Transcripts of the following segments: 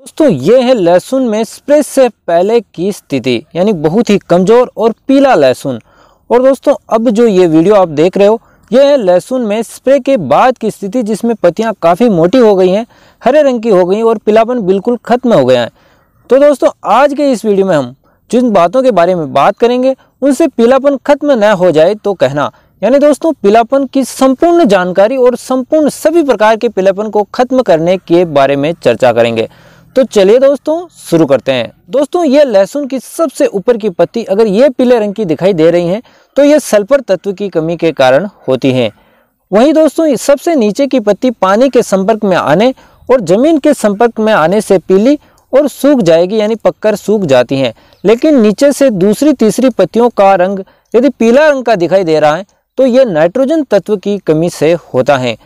दोस्तों ये है लहसुन में स्प्रे से पहले की स्थिति यानी बहुत ही कमज़ोर और पीला लहसुन और दोस्तों अब जो ये वीडियो आप देख रहे हो यह है लहसुन में स्प्रे के बाद की स्थिति जिसमें पत्तियां काफ़ी मोटी हो गई हैं हरे रंग की हो गई और पीलापन बिल्कुल ख़त्म हो गया है तो दोस्तों आज के इस वीडियो में हम जिन बातों के बारे में बात करेंगे उनसे पीलापन खत्म न हो जाए तो कहना यानी दोस्तों पीलापन की संपूर्ण जानकारी और संपूर्ण सभी प्रकार के पीलापन को खत्म करने के बारे में चर्चा करेंगे तो चलिए दोस्तों शुरू करते हैं दोस्तों ये लहसुन की सबसे ऊपर की पत्ती अगर ये पीले रंग की दिखाई दे रही है तो ये सल्फर तत्व की कमी के कारण होती है वहीं दोस्तों सबसे नीचे की पत्ती पानी के संपर्क में आने और ज़मीन के संपर्क में आने से पीली और सूख जाएगी यानी पककर सूख जाती हैं लेकिन नीचे से दूसरी तीसरी पत्तियों का रंग यदि पीला रंग का दिखाई दे रहा है तो ये नाइट्रोजन तत्व की कमी से होता है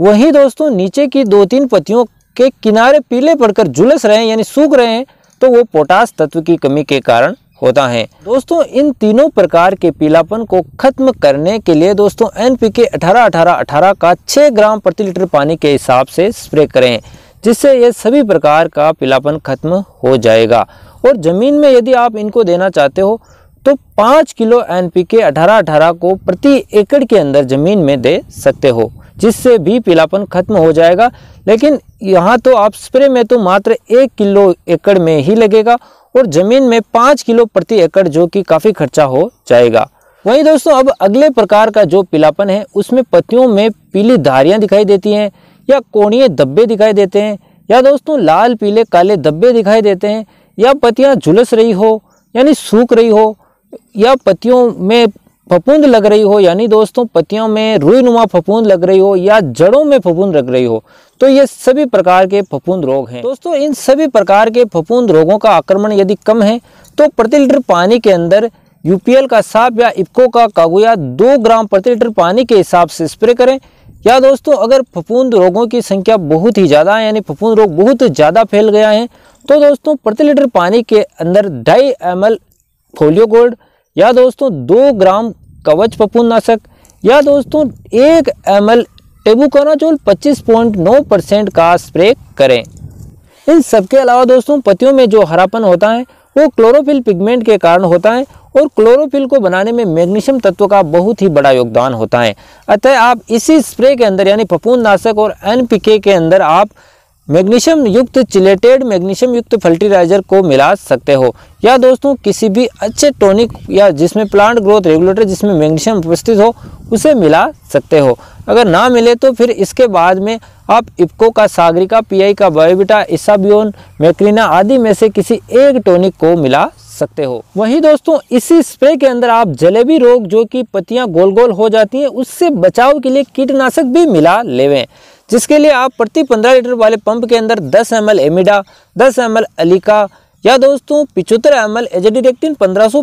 वहीं दोस्तों नीचे की दो तीन पत्तियों के किनारे पीले पड़कर झुलस रहे हैं यानी सूख रहे हैं तो वो पोटास तत्व की कमी के कारण होता है दोस्तों इन तीनों प्रकार के पीलापन को खत्म करने के लिए दोस्तों एन पी के अठारह अठारह अठारह का 6 ग्राम प्रति लीटर पानी के हिसाब से स्प्रे करें जिससे ये सभी प्रकार का पीलापन खत्म हो जाएगा और ज़मीन में यदि आप इनको देना चाहते हो तो पाँच किलो एन पी के अठारह अठारह को प्रति एकड़ के अंदर ज़मीन में दे सकते हो जिससे भी पीलापन खत्म हो जाएगा लेकिन यहाँ तो आप स्प्रे में तो मात्र एक किलो एकड़ में ही लगेगा और ज़मीन में पाँच किलो प्रति एकड़ जो कि काफ़ी खर्चा हो जाएगा वहीं दोस्तों अब अगले प्रकार का जो पीलापन है उसमें पत्तियों में पीली धारियाँ दिखाई देती हैं या कोणीय धब्बे दिखाई देते हैं या दोस्तों लाल पीले काले धब्बे दिखाई देते हैं या पत्तियाँ झुलस रही हो यानी सूख रही हो या पत्तियों में फफूंद लग रही हो यानी दोस्तों पत्तियों में रुईनुमा फफूंद लग रही हो या जड़ों में फफूंद लग रही हो तो ये सभी प्रकार के फफूंद रोग हैं दोस्तों इन सभी प्रकार के फफूंद रोगों का आक्रमण यदि कम है तो प्रति लीटर पानी के अंदर यूपीएल का साप या इपको का कागुया दो ग्राम प्रति लीटर पानी के हिसाब से स्प्रे करें या दोस्तों अगर फफूंद रोगों की संख्या बहुत ही ज़्यादा है यानी फफूंद रोग बहुत ज़्यादा फैल गया है तो दोस्तों प्रति लीटर पानी के अंदर ढाई एम एल फोलियो गोल्ड या दोस्तों दो ग्राम कवच नाशक या दोस्तों एक एम एल पॉइंट नौ परसेंट का स्प्रे करें इन सबके अलावा दोस्तों पतियों में जो हरापन होता है वो क्लोरोफिल पिगमेंट के कारण होता है और क्लोरोफिल को बनाने में मैग्नीशियम तत्व का बहुत ही बड़ा योगदान होता है अतः आप इसी स्प्रे के अंदर यानी नाशक और एनपीके के अंदर आप मैग्नीशियम युक्त चिलेटेड मैग्नीशियम युक्त फर्टिलाइजर को मिला सकते हो या दोस्तों किसी भी अच्छे टॉनिक या जिसमें प्लांट ग्रोथ रेगुलेटर जिसमें मैग्नीशियम उपस्थित हो उसे मिला सकते हो अगर ना मिले तो फिर इसके बाद में आप इपको का सागरिका पीआई का बायोबिटा इसाबियोन मैक्रीना आदि में से किसी एक टॉनिक को मिला सकते हो वहीं दोस्तों इसी स्प्रे के अंदर आप जलेबी रोग जो कि पत्तियां गोल गोल हो जाती हैं उससे बचाव के लिए कीटनाशक भी मिला लेवे जिसके लिए आप प्रति 15 लीटर वाले पंप के अंदर 10 एम एमिडा 10 एम अलिका या दोस्तों पिचहत्तर एम एल एजडिरेक्टिन पंद्रह सौ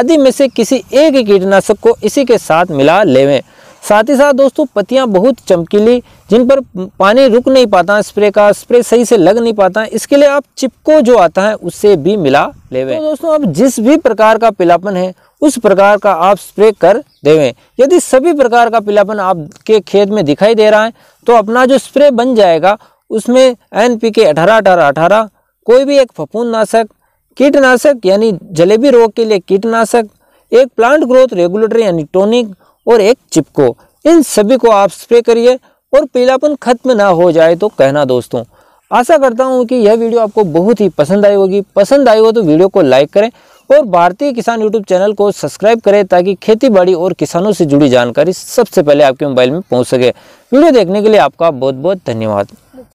आदि में से किसी एक कीटनाशक को इसी के साथ मिला लेवें साथ ही साथ दोस्तों पत्तियां बहुत चमकीली जिन पर पानी रुक नहीं पाता स्प्रे का स्प्रे सही से लग नहीं पाता इसके लिए आप चिपको जो आता है उससे भी मिला लेवे तो दोस्तों अब जिस भी प्रकार का पिलापन है उस प्रकार का आप स्प्रे कर देवें यदि सभी प्रकार का पिलापन आपके खेत में दिखाई दे रहा है तो अपना जो स्प्रे बन जाएगा उसमें एन पी के अठारह अठारह अठारह कोई भी एक फपून नाशक कीटनाशक यानी जलेबी रोग के लिए कीटनाशक एक प्लांट ग्रोथ रेगुलेटर यानी टोनिक और एक चिपको इन सभी को आप स्प्रे करिए और पीलापन खत्म ना हो जाए तो कहना दोस्तों आशा करता हूँ कि यह वीडियो आपको बहुत ही पसंद आई होगी पसंद आई हो तो वीडियो को लाइक करें और भारतीय किसान यूट्यूब चैनल को सब्सक्राइब करें ताकि खेतीबाड़ी और किसानों से जुड़ी जानकारी सबसे पहले आपके मोबाइल में पहुँच सके वीडियो देखने के लिए आपका बहुत बहुत धन्यवाद